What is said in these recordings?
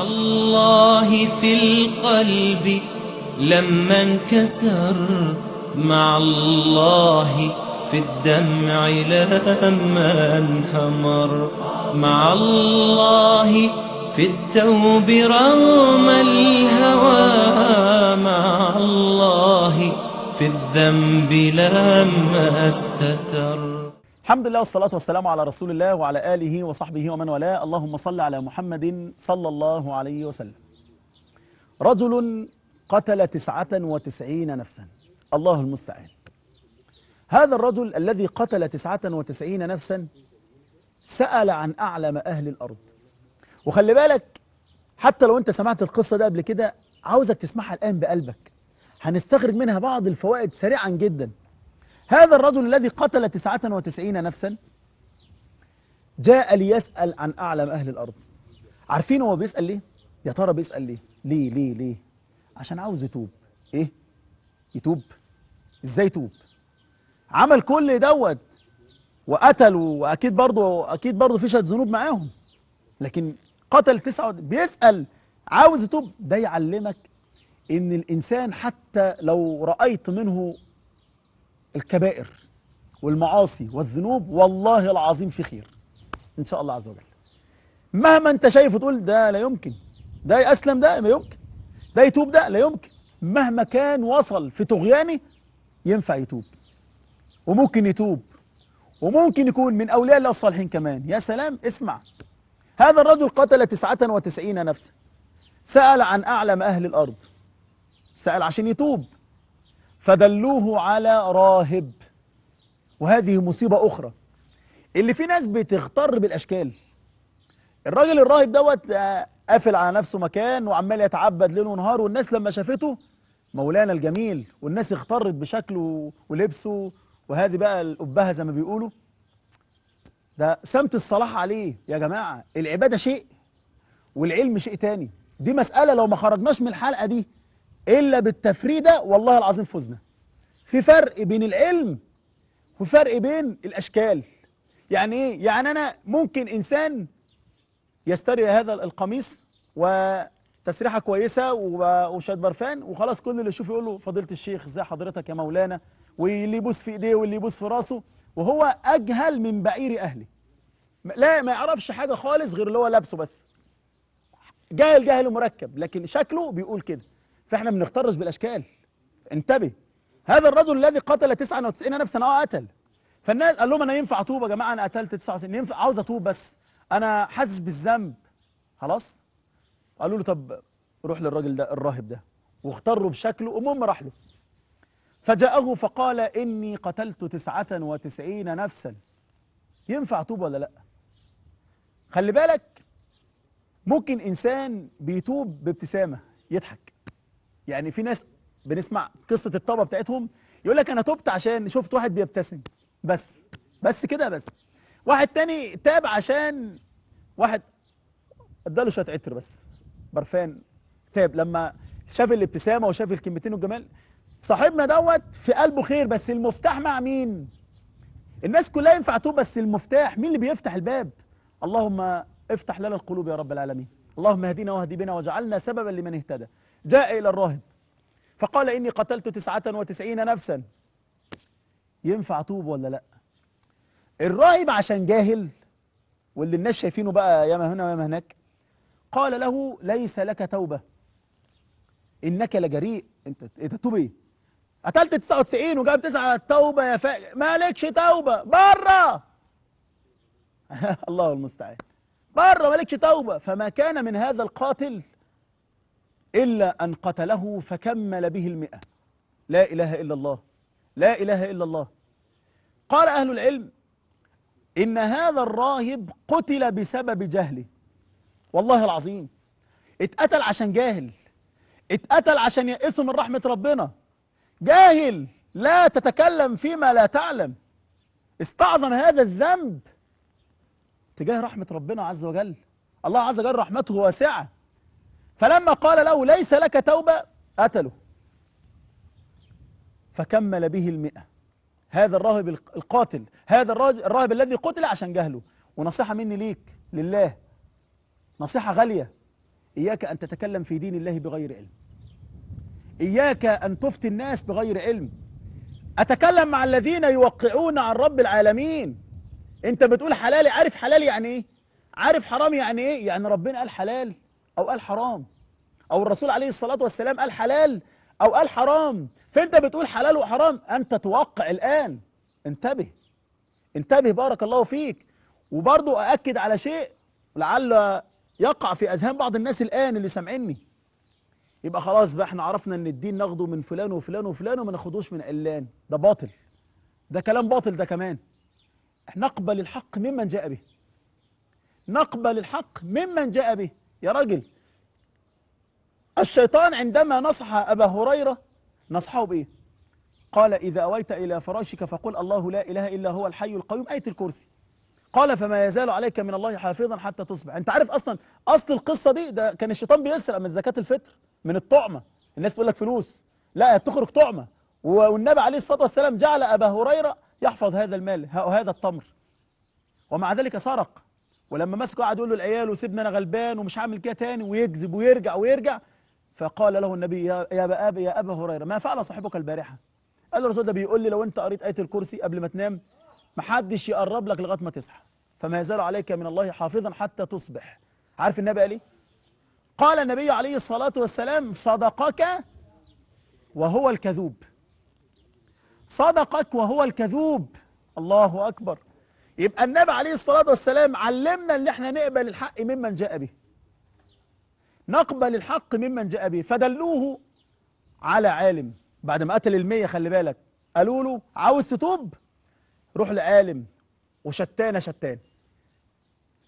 مع الله في القلب لما انكسر مع الله في الدمع لما انحمر مع الله في التوب رغم الهوى مع الله في الذنب لما استتر الحمد لله والصلاة والسلام على رسول الله وعلى آله وصحبه ومن والاه اللهم صل على محمد صلى الله عليه وسلم رجل قتل تسعة وتسعين نفسا الله المستعان هذا الرجل الذي قتل تسعة وتسعين نفسا سأل عن أعلم أهل الأرض وخلي بالك حتى لو أنت سمعت القصة ده قبل كده عاوزك تسمعها الآن بقلبك هنستخرج منها بعض الفوائد سريعا جدا هذا الرجل الذي قتل تسعة وتسعين نفسا جاء ليسأل عن أعلم أهل الأرض عارفين هو بيسأل ليه؟ يا ترى بيسأل ليه؟ ليه ليه ليه؟ عشان عاوز يتوب إيه؟ يتوب؟ إزاي يتوب؟ عمل كل دوت وقتل وأكيد برضه أكيد برضه في شوية ذنوب معاهم لكن قتل تسعة بيسأل عاوز يتوب ده يعلمك إن الإنسان حتى لو رأيت منه الكبائر والمعاصي والذنوب والله العظيم في خير إن شاء الله عز وجل مهما أنت شايفه تقول ده لا يمكن ده يأسلم ده ما يمكن ده يتوب ده لا يمكن مهما كان وصل في طغيانه ينفع يتوب وممكن يتوب وممكن يكون من أولياء الله الصالحين كمان يا سلام اسمع هذا الرجل قتل تسعة وتسعين نفسا سأل عن أعلم أهل الأرض سأل عشان يتوب فدلوه على راهب وهذه مصيبة أخرى اللي في ناس بتغتر بالأشكال الراجل الراهب دوت آه، قافل على نفسه مكان وعمال يتعبد ليل ونهار والناس لما شافته مولانا الجميل والناس اغترت بشكله ولبسه وهذه بقى الأبهة زي ما بيقولوا ده سمت الصلاح عليه يا جماعة العبادة شيء والعلم شيء تاني دي مسألة لو ما خرجناش من الحلقة دي إلا بالتفريدة والله العظيم فزنا في فرق بين العلم وفرق بين الأشكال يعني إيه؟ يعني أنا ممكن إنسان يشتري هذا القميص وتسريحة كويسة وشاد برفان وخلاص كل اللي يشوفه يقول له فضيلة الشيخ إزاي حضرتك يا مولانا واللي يبوس في إيديه واللي يبوس في راسه وهو أجهل من بعير أهله لا ما يعرفش حاجة خالص غير اللي هو لابسه بس جاهل جاهل مركب لكن شكله بيقول كده فاحنا بنغترش بالاشكال انتبه هذا الرجل الذي قتل 99 نفسا اه قتل فالناس قال لهم انا ينفع اتوب يا جماعه انا قتلت 99 ينفع عاوز اتوب بس انا حاسس بالذنب خلاص قالوا له طب روح للراجل ده الراهب ده واختاره بشكله المهم راح له فجاءه فقال اني قتلت 99 نفسا ينفع توب ولا لا خلي بالك ممكن انسان بيتوب بابتسامه يضحك يعني في ناس بنسمع قصه التوبه بتاعتهم يقول لك انا تبت عشان شفت واحد بيبتسم بس بس كده بس واحد تاني تاب عشان واحد اداله شويه عطر بس برفان تاب لما شاف الابتسامه وشاف الكلمتين والجمال صاحبنا دوت في قلبه خير بس المفتاح مع مين الناس كلها ينفع توب بس المفتاح مين اللي بيفتح الباب اللهم افتح لنا القلوب يا رب العالمين اللهم اهدنا واهد بنا واجعلنا سببا لمن اهتدى جاء إلى الراهب فقال إني قتلت تسعة وتسعين نفسا ينفع توب ولا لا الراهب عشان جاهل واللي الناس شايفينه بقى ياما هنا وياما هناك قال له ليس لك توبة إنك لجريء أنت تتوب إيه قتلت 99 وجاب 9 التوبة يا فا مالكش توبة برا الله المستعان برا مالكش توبة فما كان من هذا القاتل إلا أن قتله فكمل به المئة لا إله إلا الله لا إله إلا الله قال أهل العلم إن هذا الراهب قتل بسبب جهله والله العظيم اتقتل عشان جاهل اتقتل عشان يئسه من رحمة ربنا جاهل لا تتكلم فيما لا تعلم استعظم هذا الذنب تجاه رحمة ربنا عز وجل الله عز وجل رحمته واسعة فلما قال له ليس لك توبة قتله فكمل به المئة هذا الراهب القاتل هذا الراهب الذي قتل عشان جهله ونصيحة مني ليك لله نصيحة غالية إياك أن تتكلم في دين الله بغير علم إياك أن تفتي الناس بغير علم أتكلم مع الذين يوقعون عن رب العالمين أنت بتقول حلالي عارف حلال يعني إيه عارف حرام يعني إيه يعني ربنا قال حلال أو قال حرام أو الرسول عليه الصلاة والسلام قال حلال أو قال حرام فأنت بتقول حلال وحرام أنت توقع الآن انتبه انتبه بارك الله فيك وبرضه أأكد على شيء لعل يقع في أذهان بعض الناس الآن اللي سامعيني يبقى خلاص بقى احنا عرفنا ان الدين ناخده من فلان وفلان وفلان وما ناخدوش من علان ده باطل ده كلام باطل ده كمان نقبل الحق ممن جاء به نقبل الحق ممن جاء به يا راجل الشيطان عندما نصح أبا هريرة نصحه بإيه قال إذا أويت إلى فراشك فقل الله لا إله إلا هو الحي القيوم آية الكرسي قال فما يزال عليك من الله حافظا حتى تصبح انت عارف اصلا اصل القصه دي ده كان الشيطان بيسرق من زكاه الفطر من الطعمه الناس تقول لك فلوس لا بتخرج طعمه والنبي عليه الصلاه والسلام جعل ابا هريره يحفظ هذا المال وهذا التمر ومع ذلك سرق ولما مسكه قعد يقول له العيال وسيبني انا غلبان ومش هعمل كده تاني ويكذب ويرجع ويرجع فقال له النبي يا يا ابي يا ابا هريره ما فعل صاحبك البارحه قال له الرسول ده بيقول لي لو انت قريت ايه الكرسي قبل ما تنام محدش يقرب لك لغايه ما تصحى فما يزال عليك من الله حافظا حتى تصبح عارف النبي قال ايه قال النبي عليه الصلاه والسلام صدقك وهو الكذوب صدقك وهو الكذوب الله اكبر يبقى النبي عليه الصلاة والسلام علمنا ان احنا نقبل الحق ممن جاء به نقبل الحق ممن جاء به فدلوه على عالم بعد ما قتل المية خلي بالك قالوا له عاوز تتوب روح لعالم وشتان شتان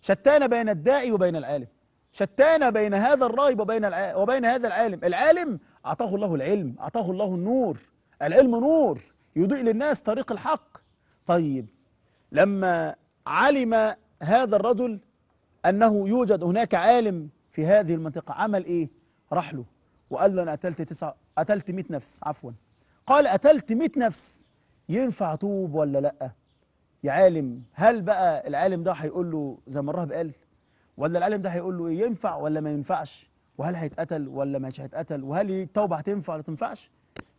شتان بين الداعي وبين العالم شتان بين هذا الراهب وبين الع... وبين هذا العالم العالم أعطاه الله العلم أعطاه الله النور العلم نور يضيء للناس طريق الحق طيب لما علم هذا الرجل أنه يوجد هناك عالم في هذه المنطقة عمل إيه؟ راح له وقال له أنا قتلت تسعة قتلت 100 نفس عفوا قال قتلت 100 نفس ينفع توب ولا لأ؟ يا عالم هل بقى العالم ده هيقول له زي ما الراهب قال ولا العالم ده هيقول له إيه، ينفع ولا ما ينفعش وهل هيتقتل ولا مش هيتقتل وهل التوبه هتنفع ولا تنفعش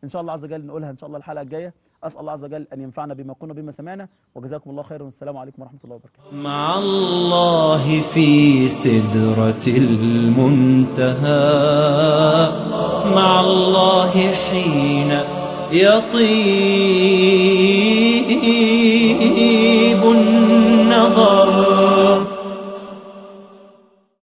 ان شاء الله عز وجل نقولها ان شاء الله الحلقه الجايه اسال الله عز وجل ان ينفعنا بما قلنا بما سمعنا وجزاكم الله خيرا والسلام عليكم ورحمه الله وبركاته مع الله في سدره المنتهى مع الله حين يطيب النظر